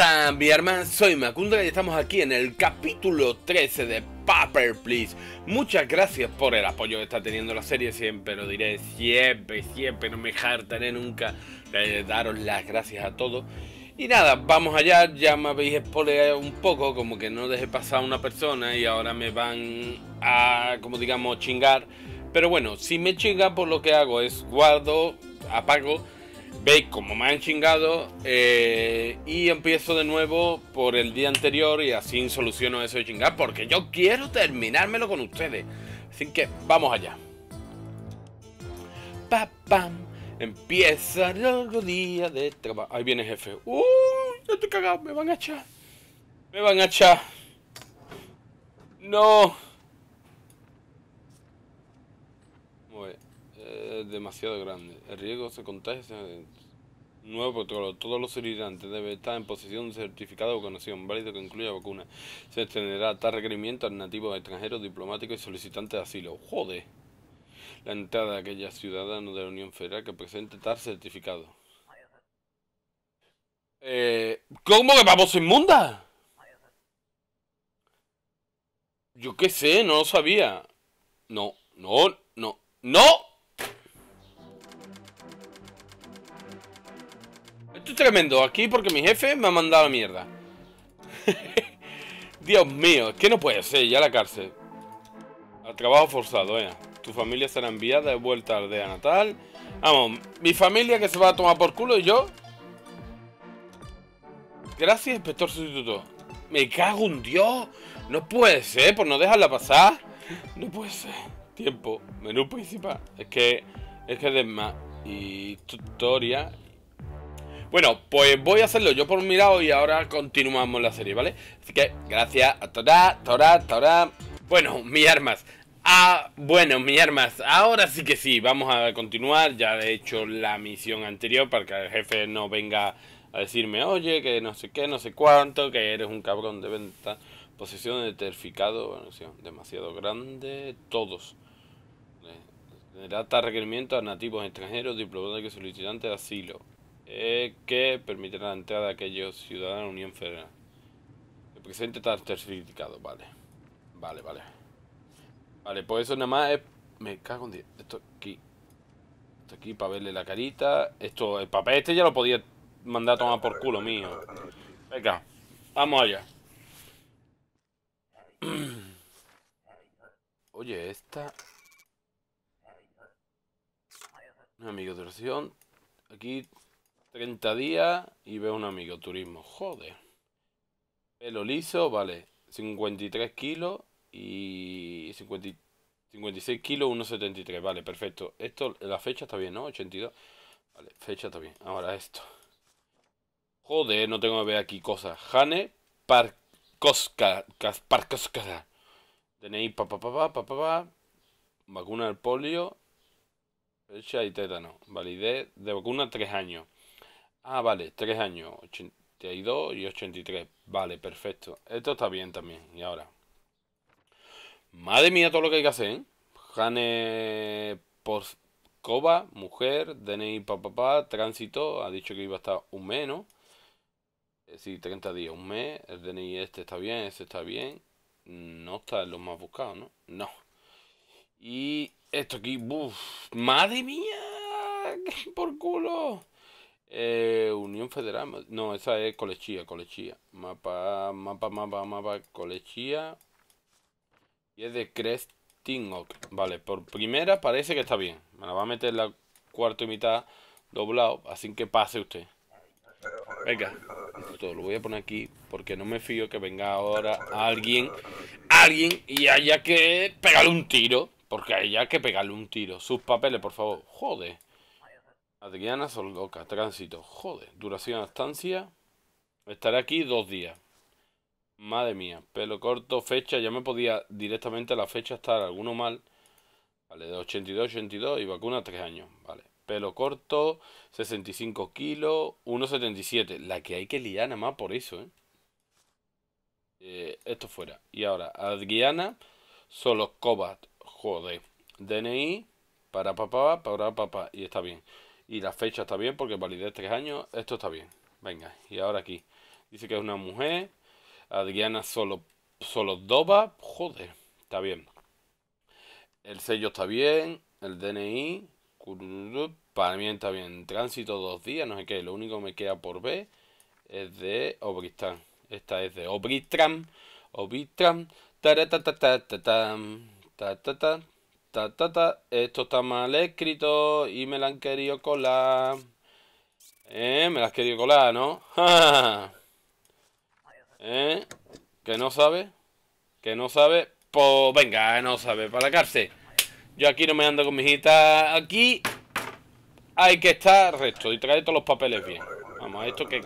a mi hermano Soy Macundra y estamos aquí en el capítulo 13 de Paper Please. Muchas gracias por el apoyo que está teniendo la serie, siempre lo diré, siempre, siempre, no me jartaré nunca de daros las gracias a todos. Y nada, vamos allá, ya me habéis spoileado un poco, como que no dejé pasar a una persona y ahora me van a, como digamos, chingar. Pero bueno, si me chingan por lo que hago es guardo, apago veis como me han chingado eh, y empiezo de nuevo por el día anterior y así soluciono eso de chingar porque yo quiero terminármelo con ustedes. Así que vamos allá. Pa, pam. Empieza el día de trabajo. Ahí viene el jefe. ¡Uh! Ya estoy cagado, me van a echar. Me van a echar. No. demasiado grande. El riesgo se contagia. Nuevo protocolo. Todos los debe deben estar en posición de certificado de vacunación válido que incluya vacuna. Se extenderá tal requerimiento a nativos extranjeros, diplomáticos y solicitantes de asilo. Jode La entrada de aquella ciudadanos de la Unión Federal que presente tal certificado. Eh, ¿Cómo que vamos inmunda? Yo qué sé, no lo sabía. No, no, no, no. tremendo aquí porque mi jefe me ha mandado a mierda. Dios mío, que no puede ser, ya la cárcel. Al trabajo forzado, eh. Tu familia será enviada de vuelta a aldea natal. Vamos, mi familia que se va a tomar por culo y yo. Gracias, inspector sustituto. Me cago en Dios. No puede ser, por no dejarla pasar. No puede ser. Tiempo, menú principal. Es que. Es que es Y tutoria bueno, pues voy a hacerlo yo por mi lado y ahora continuamos la serie, ¿vale? Así que, gracias a Tora, Tora, Tora. Bueno, mi armas. Ah, bueno, mi armas. Ahora sí que sí, vamos a continuar. Ya he hecho la misión anterior para que el jefe no venga a decirme, oye, que no sé qué, no sé cuánto, que eres un cabrón de venta. Posición de terficado, bueno, demasiado grande, todos. Data requerimiento a nativos extranjeros, diplomáticos y solicitantes de asilo eh, que permitirá la entrada de aquellos ciudadanos de Unión Federal. El presente está certificado, vale. Vale, vale. Vale, pues eso nada más es... Me cago en Esto aquí. Esto aquí para verle la carita. Esto, el papel este ya lo podía mandar a tomar por culo mío. Venga, vamos allá. Oye, esta... Un amigo de oración. Aquí 30 días y veo un amigo, turismo. Joder. Pelo liso, vale. 53 kilos y 56 kilos, 1,73. Vale, perfecto. Esto, la fecha está bien, ¿no? 82. Vale, fecha está bien. Ahora esto. Joder, no tengo que ver aquí cosas. Jane Parkoska. Parkoska. Tenéis pa pa pa pa pa Vacuna del polio. Fecha y tétano. Validez de vacuna 3 años. Ah, vale, Tres años, 82 y 83. Vale, perfecto. Esto está bien también. Y ahora. Madre mía, todo lo que hay que hacer, ¿eh? por coba mujer, DNI papá, tránsito. Ha dicho que iba a estar un mes, ¿no? Sí, 30 días, un mes. El DNI este está bien, ese está bien. No está en los más buscados, ¿no? No. Y esto aquí, buf madre mía, por culo. Eh, Unión Federal, no, esa es Colechía, Colechía. Mapa, mapa, mapa, mapa, Colechía. Y es de Cresting Oak. Vale, por primera parece que está bien. Me la va a meter la cuarta y mitad doblado, así que pase usted. Venga, Esto lo voy a poner aquí porque no me fío que venga ahora alguien, alguien y haya que pegarle un tiro. Porque haya que pegarle un tiro. Sus papeles, por favor. Joder. Adriana Soldoca, tránsito. Joder, duración estancia. Estaré aquí dos días. Madre mía, pelo corto, fecha. Ya me podía directamente la fecha estar alguno mal. Vale, de 82, 82 y vacuna tres años. Vale, pelo corto, 65 kilos, 1,77. La que hay que liar nada más por eso, ¿eh? eh esto fuera. Y ahora, Adriana Soloscobat. Joder. DNI, para papá, para papá, y está bien. Y la fecha está bien porque validez tres años. Esto está bien. Venga, y ahora aquí. Dice que es una mujer. Adriana Solo, Solodova. Joder, está bien. El sello está bien. El DNI. Para mí está bien. Tránsito dos días, no sé qué. Lo único que me queda por ver es de Obristán. Esta es de Obritram. obitram Ta, ta, ta. Esto está mal escrito y me la han querido colar. ¿Eh? Me la has querido colar, ¿no? ¿Eh? ¿Que no sabe? ¿Que no sabe? Pues venga, no sabe, para la cárcel. Yo aquí no me ando con mi hijita. Aquí hay que estar recto y traer todos los papeles bien. Vamos, esto que...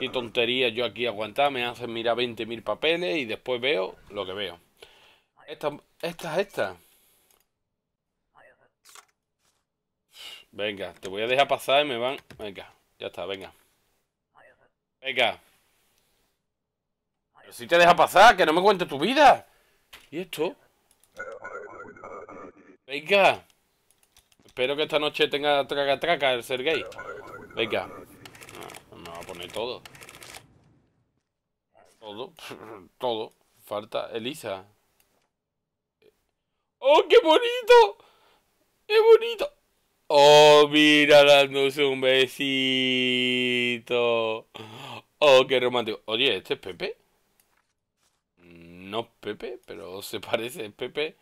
Qué tontería yo aquí aguantar, me hacen mirar 20.000 papeles y después veo lo que veo. Esta, esta, esta. Venga, te voy a dejar pasar y me van. Venga, ya está, venga. Venga. Pero si te deja pasar, que no me cuente tu vida. ¿Y esto? Venga. Espero que esta noche tenga traca traca el ser gay. Venga. No, ah, me a poner todo. Todo. Todo. Falta Elisa. ¡Oh, qué bonito! ¡Qué bonito! Oh, mira, dándose un besito. Oh, qué romántico. Oye, ¿este es Pepe? No Pepe, pero se parece, es Pepe.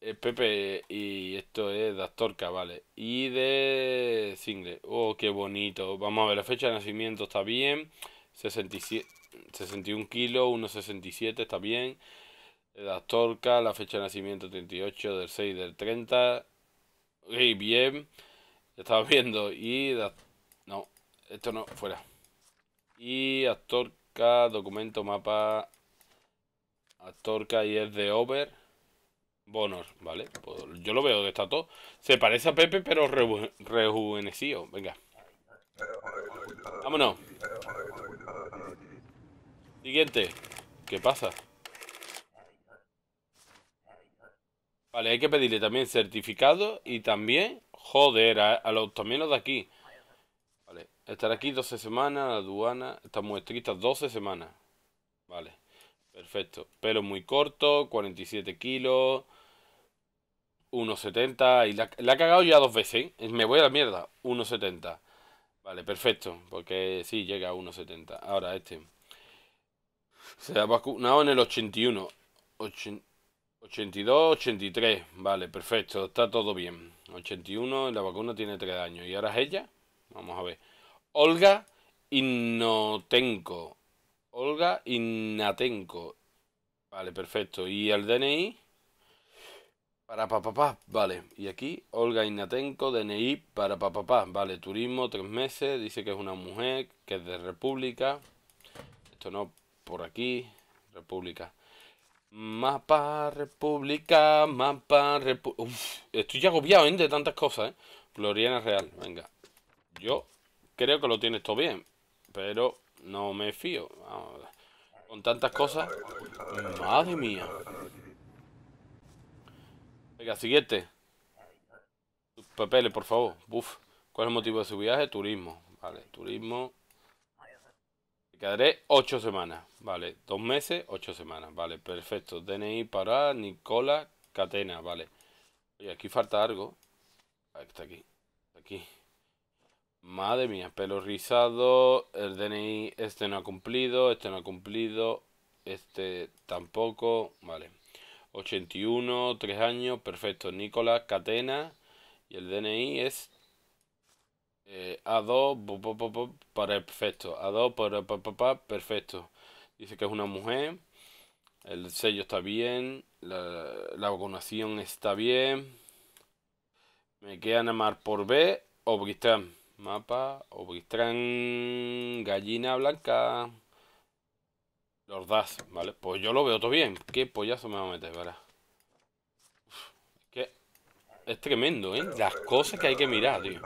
Es Pepe y esto es de vale. Y de Single. Oh, qué bonito. Vamos a ver, la fecha de nacimiento está bien. 67, 61 kilos, 1,67 está bien. De la fecha de nacimiento 38 del 6 del 30. Ok, bien. Estaba viendo. Y. No, esto no, fuera. Y Astorca, documento, mapa. Astorca y es de Over. bonos, ¿vale? Pues, yo lo veo que está todo. Se parece a Pepe, pero rejuvenecido. Venga. Vámonos. Siguiente. ¿Qué pasa? Vale, hay que pedirle también certificado y también, joder, a, los, también los de aquí. Vale, estar aquí 12 semanas, la aduana, estamos muestritas 12 semanas. Vale, perfecto. Pelo muy corto, 47 kilos, 1,70. Y la, ha he cagado ya dos veces, ¿eh? me voy a la mierda, 1,70. Vale, perfecto, porque sí, llega a 1,70. Ahora este. Se ha vacunado en el 81. 80 82, 83, vale, perfecto, está todo bien. 81, la vacuna tiene 3 años. ¿Y ahora es ella? Vamos a ver. Olga Innotenko. Olga Innatenko. Vale, perfecto. ¿Y el DNI? Para papapá, vale. Y aquí, Olga Inatenko, DNI para papapá, vale. Turismo, tres meses, dice que es una mujer, que es de República. Esto no, por aquí, República. Mapa República, mapa República. Estoy agobiado, ¿eh? De tantas cosas, ¿eh? Gloriana Real, venga. Yo creo que lo tienes todo bien, pero no me fío. Con tantas cosas. Madre mía. Venga, siguiente. papeles, por favor. ¿Cuál es el motivo de su viaje? Turismo. Vale, turismo. Quedaré 8 semanas, vale. Dos meses, 8 semanas, vale. Perfecto. DNI para Nicola Catena, vale. y aquí falta algo. Ahí está aquí. aquí. Madre mía, pelo rizado. El DNI, este no ha cumplido, este no ha cumplido, este tampoco. Vale. 81, 3 años, perfecto. Nicolás Catena. Y el DNI es a2 perfecto. A2 perfecto. Dice que es una mujer. El sello está bien. La, vacunación está bien. Me queda nada por B. Obristán. Mapa. Obristán. Gallina blanca. Los ¿vale? Pues yo lo veo todo bien. ¿Qué pollazo me va a meter, verdad? Es es tremendo, ¿eh? Las cosas que hay que mirar, tío.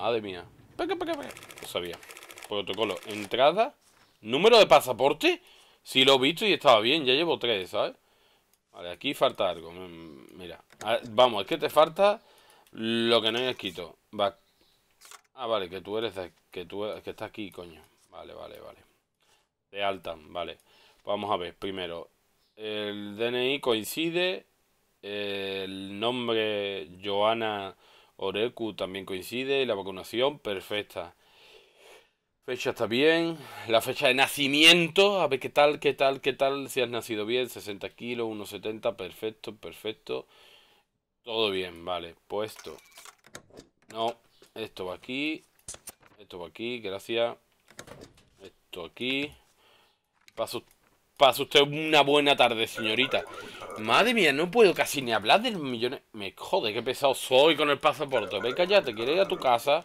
Madre mía. No sabía. Protocolo. Entrada. Número de pasaporte. Si sí, lo he visto y estaba bien. Ya llevo tres, ¿sabes? Vale, aquí falta algo. Mm, mira. Vamos, es que te falta lo que no hay escrito. Va. Ah, vale, que tú eres... que tú que está aquí, coño. Vale, vale, vale. De alta. vale. Vamos a ver, primero. El DNI coincide. El nombre Joana... Orecu, también coincide la vacunación perfecta. Fecha está bien, la fecha de nacimiento, a ver qué tal, qué tal, qué tal, si has nacido bien, 60 kilos, 1,70, perfecto, perfecto. Todo bien, vale, puesto. No, esto va aquí, esto va aquí, gracias. Esto aquí. Paso Pase usted una buena tarde, señorita. Madre mía, no puedo casi ni hablar del los millones. Me jode, qué pesado soy con el pasaporte. ya, te quiero ir a tu casa.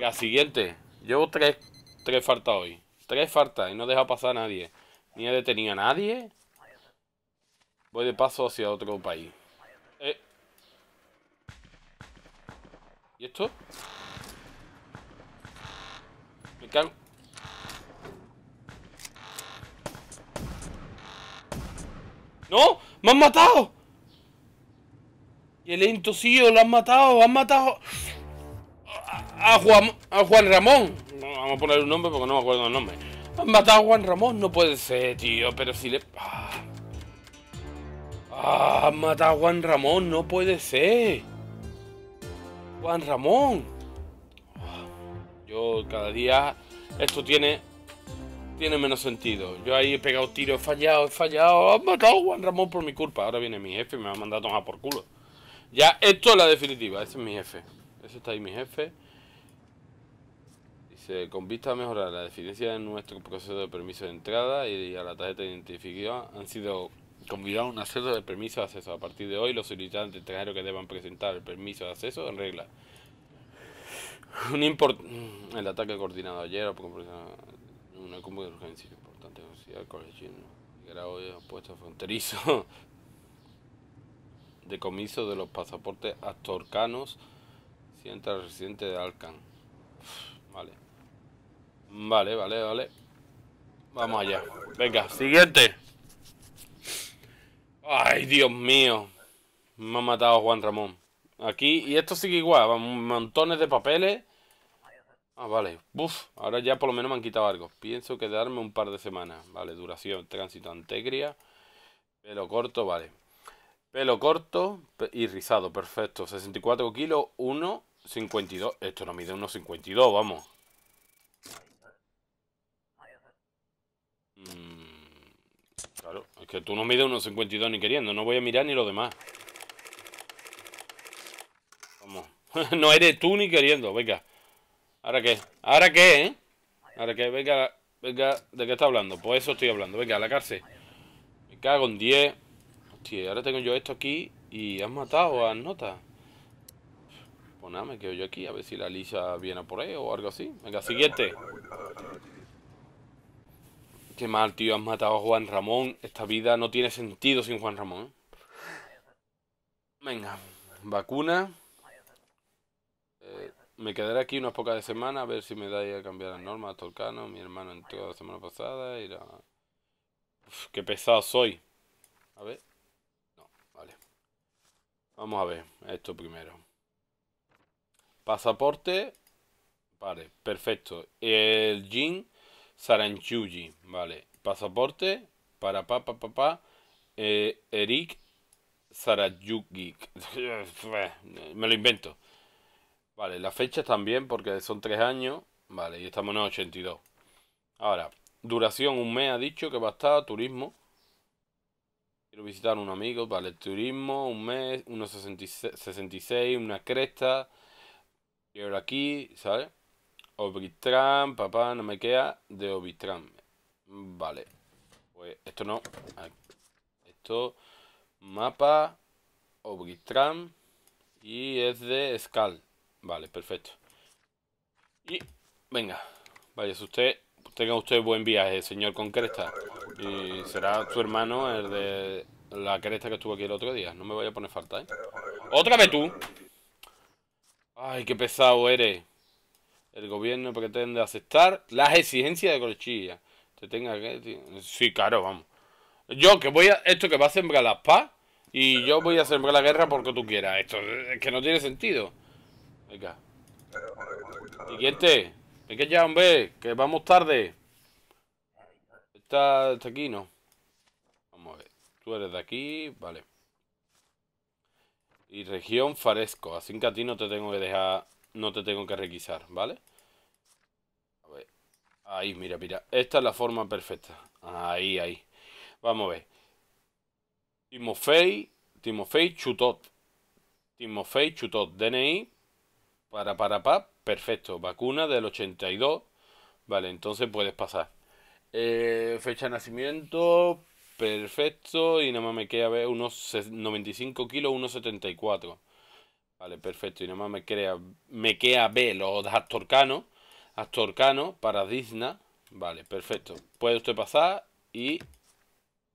La siguiente. Llevo tres, tres faltas hoy. Tres faltas y no deja pasar a nadie. Ni he detenido a nadie. Voy de paso hacia otro país. Eh. ¿Y esto? Me cago. ¡No! ¡Me han matado! Y el entosillo lo han matado, han matado a, Juan, a Juan Ramón. vamos a poner un nombre porque no me acuerdo el nombre. Han matado a Juan Ramón, no puede ser, tío, pero si le... Ah, ah, han matado a Juan Ramón, no puede ser. Juan Ramón. Ah, yo cada día... Esto tiene tiene menos sentido. Yo ahí he pegado tiros, he fallado, he fallado. Han matado a Juan Ramón por mi culpa. Ahora viene mi jefe y me ha mandado a tomar por culo. Ya, esto es la definitiva. Ese es mi jefe. Ese está ahí mi jefe. Dice, con vista a mejorar la definición de nuestro proceso de permiso de entrada y a la tarjeta de identificación han sido convidados a un acceso de permiso de acceso. A partir de hoy, los solicitantes extranjeros que deban presentar el permiso de acceso en regla. Un import el ataque coordinado ayer una cumbre de urgencia importante en la Universidad grado de apuesta fronterizo, decomiso de los pasaportes astorcanos, si entra residente de Alcan. Vale. Vale, vale, vale. Vamos allá. Venga, siguiente. Ay, Dios mío. Me ha matado Juan Ramón. Aquí, y esto sigue igual, montones de papeles Ah, vale. Uf, ahora ya por lo menos me han quitado algo. Pienso quedarme un par de semanas. Vale, duración, tránsito antegria. Pelo corto, vale. Pelo corto y rizado, perfecto. 64 kilos, 1,52. Esto no mide 1,52, vamos. Mm, claro, es que tú no mides 1,52 ni queriendo. No voy a mirar ni lo demás. Vamos. no eres tú ni queriendo, venga. ¿Ahora qué? ¿Ahora qué, eh? ¿Ahora qué? Venga, venga, ¿de qué está hablando? Pues eso estoy hablando, venga, a la cárcel. Me cago en 10. Hostia, ahora tengo yo esto aquí y has matado a Nota. Pues nada, me quedo yo aquí, a ver si la Lisa viene por ahí o algo así. Venga, siguiente. Qué mal, tío, has matado a Juan Ramón. Esta vida no tiene sentido sin Juan Ramón. Eh. Venga, vacuna. Eh, me quedaré aquí unas pocas de semanas a ver si me dais a cambiar las normas Tolcano. Mi hermano entró la semana pasada y qué pesado soy. A ver. No, vale. Vamos a ver esto primero. Pasaporte. Vale, perfecto. El Jin Saranchuji. Vale. Pasaporte para papá papá. Pa, pa. Eh, Eric Sarayugik. Me lo invento. Vale, las fechas también, porque son tres años. Vale, y estamos en 82. Ahora, duración un mes ha dicho que va a estar, turismo. Quiero visitar a un amigo, vale, turismo, un mes, unos 66, una cresta. Quiero aquí, ¿sabes? Obitram, papá, no me queda de Obitram. Vale. Pues esto no. Esto, mapa, Obitram. Y es de Skal. Vale, perfecto. Y venga, vaya usted, tenga usted buen viaje, señor con cresta. Y será su hermano el de la cresta que estuvo aquí el otro día. No me vaya a poner falta, ¿eh? ¡Otra vez tú! Ay, qué pesado eres. El gobierno pretende aceptar las exigencias de Colchilla. Te tenga que... Sí, claro, vamos. Yo que voy a... Esto que va a sembrar la paz y yo voy a sembrar la guerra porque tú quieras. Esto es que no tiene sentido. Venga. Siguiente. Venga ya, hombre, que vamos tarde. Está, está aquí, ¿no? Vamos a ver. Tú eres de aquí, vale. Y región Faresco. Así que a ti no te tengo que dejar... No te tengo que requisar, ¿vale? A ver. Ahí, mira, mira. Esta es la forma perfecta. Ahí, ahí. Vamos a ver. Timofei, Timofey Chutot. Timofei Chutot. DNI para, para, pa, perfecto. Vacuna del 82, vale, entonces puedes pasar. Eh, fecha de nacimiento, perfecto. Y nada más me queda ver unos 95 kilos, 1,74. Vale, perfecto. Y nada más me, crea, me queda B, los Astorcanos. Astorcano para Disney. Vale, perfecto. Puede usted pasar y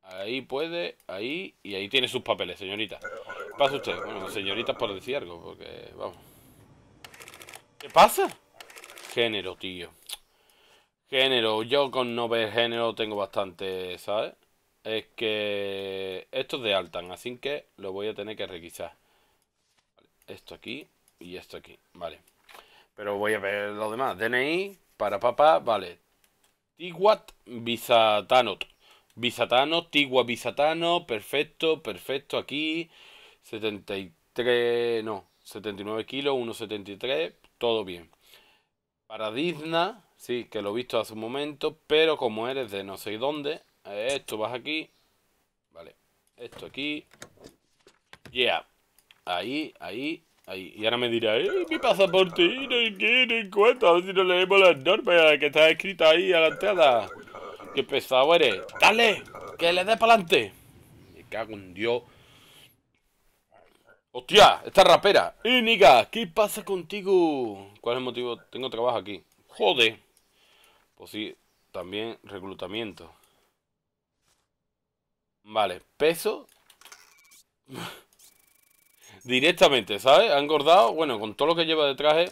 Ahí puede, ahí y ahí tiene sus papeles, señorita. Pase usted. Bueno, señoritas por decir algo, porque vamos. ¿Qué pasa? Género, tío. Género. Yo con no ver género tengo bastante, ¿sabes? Es que esto es de Altan, así que lo voy a tener que requisar. Esto aquí y esto aquí, vale. Pero voy a ver lo demás. DNI, para papá, vale. Tiguat Bizatano. Bizatano, Tigua Bizatano, perfecto, perfecto aquí. 73, no, 79 kilos, 1,73 todo bien. Para sí, que lo he visto hace un momento, pero como eres de no sé dónde, esto eh, vas aquí, vale, esto aquí, yeah, ahí, ahí, ahí. Y ahora me dirá, eh, mi pasaporte, no quiero cuenta, a ver si no leemos las normas que está escrita ahí a Qué pesado eres, dale, que le des para adelante. Me cago en Dios. ¡Hostia! Esta rapera. niga! ¿qué pasa contigo? ¿Cuál es el motivo? Tengo trabajo aquí. Jode. Pues sí, también reclutamiento. Vale, peso. Directamente, ¿sabes? Ha engordado. Bueno, con todo lo que lleva de traje.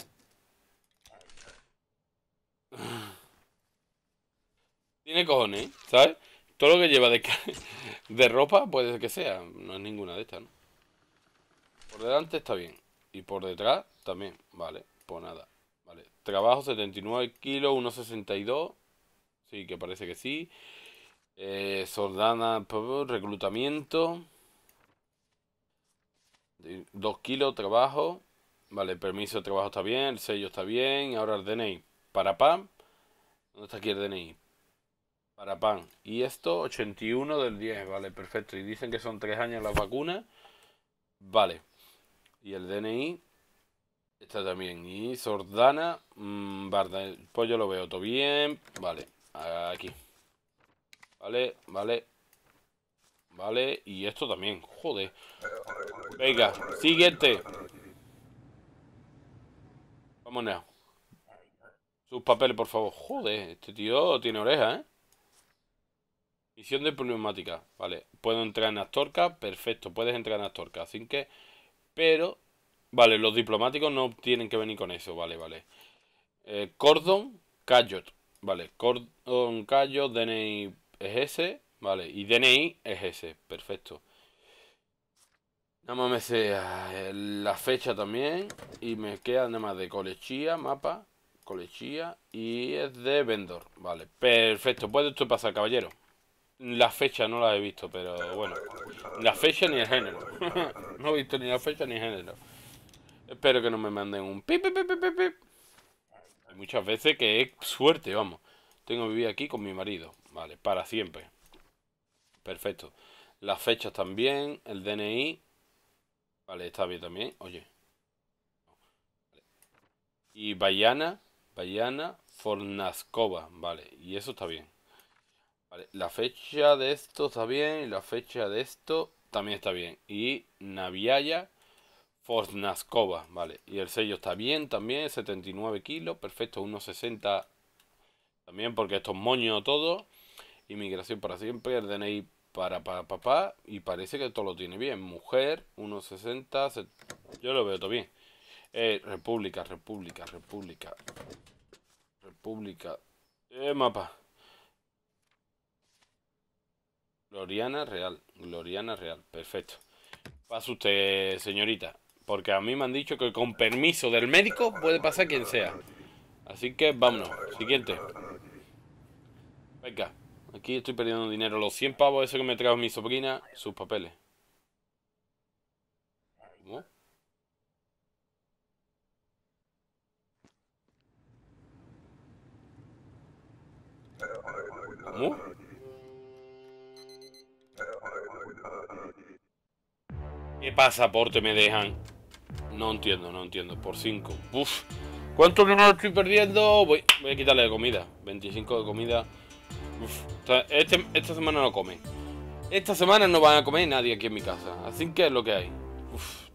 Tiene cojones, ¿sabes? Todo lo que lleva de, de ropa puede que sea. No es ninguna de estas, ¿no? Por delante está bien. Y por detrás también. Vale, pues nada. Vale. Trabajo 79 kilos, 1,62. Sí, que parece que sí. Eh, Sordana, pues, reclutamiento. 2 kilos, trabajo. Vale, permiso de trabajo está bien, el sello está bien. Ahora el DNI. Para pan ¿Dónde está aquí el DNI? Para pan Y esto, 81 del 10. Vale, perfecto. Y dicen que son tres años las vacunas. Vale y el DNI. Está también. Y Sordana. Mmm, Pues El pollo lo veo todo bien. Vale. Aquí. Vale, vale. Vale. Y esto también. Joder. Venga. Siguiente. Vámonos. Sus papeles, por favor. Joder. Este tío tiene oreja, ¿eh? Misión de problemática. Vale. Puedo entrar en Astorca. Perfecto. Puedes entrar en Astorca. Así que... Pero, vale, los diplomáticos no tienen que venir con eso, vale, vale. cordón eh, Cordon, Cayot, vale, Cordon, Cayot, DNI es ese, vale, y DNI es ese, perfecto. Nada más me sea ah, la fecha también, y me queda nada más de colechía, mapa, colechía, y es de vendor, vale, perfecto, puede esto pasar, caballero. La fecha no la he visto, pero bueno. La fecha ni el género. No he visto ni la fecha ni género. Espero que no me manden un pip, pip, pip, Hay muchas veces que es suerte, vamos. Tengo que vivir aquí con mi marido. Vale, para siempre. Perfecto. Las fechas también, el DNI. Vale, está bien también. Oye. Y Bayana, Bayana Fornascova. Vale, y eso está bien. Vale, la fecha de esto está bien. Y la fecha de esto también está bien. Y Naviaya Fornaskova, vale. Y el sello está bien también, 79 kilos, perfecto, 1.60 también porque estos moño todo. Inmigración para siempre, el DNI para papá y parece que todo lo tiene bien. Mujer, 1,60, yo lo veo todo bien. Eh, república, República, República. República. Eh, mapa. Gloriana Real, Gloriana Real, perfecto. Pasa usted, señorita, porque a mí me han dicho que con permiso del médico puede pasar quien sea. Así que vámonos, siguiente. Venga, aquí estoy perdiendo dinero, los 100 pavos, ese que me trajo mi sobrina, sus papeles. ¿Cómo? ¿Cómo? ¿Qué pasaporte me dejan? No entiendo, no entiendo. Por 5. Uf. ¿Cuánto dinero estoy perdiendo? Voy, a quitarle de comida. 25 de comida. esta semana no come. Esta semana no van a comer nadie aquí en mi casa. Así que es lo que hay.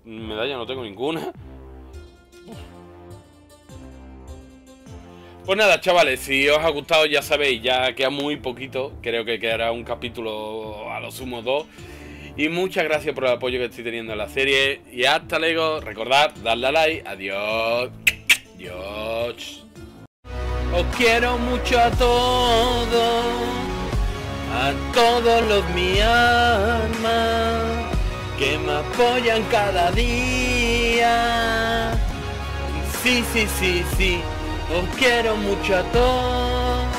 Medalla no tengo ninguna. Pues nada, chavales, si os ha gustado ya sabéis, ya queda muy poquito. Creo que quedará un capítulo a lo sumo dos. Y muchas gracias por el apoyo que estoy teniendo en la serie. Y hasta luego. Recordad, darle a like. Adiós. Adiós. Os quiero mucho a todos. A todos los mi alma. Que me apoyan cada día. Sí, sí, sí, sí. Os quiero mucho a todos.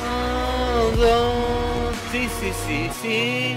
Sí, sí, sí, sí.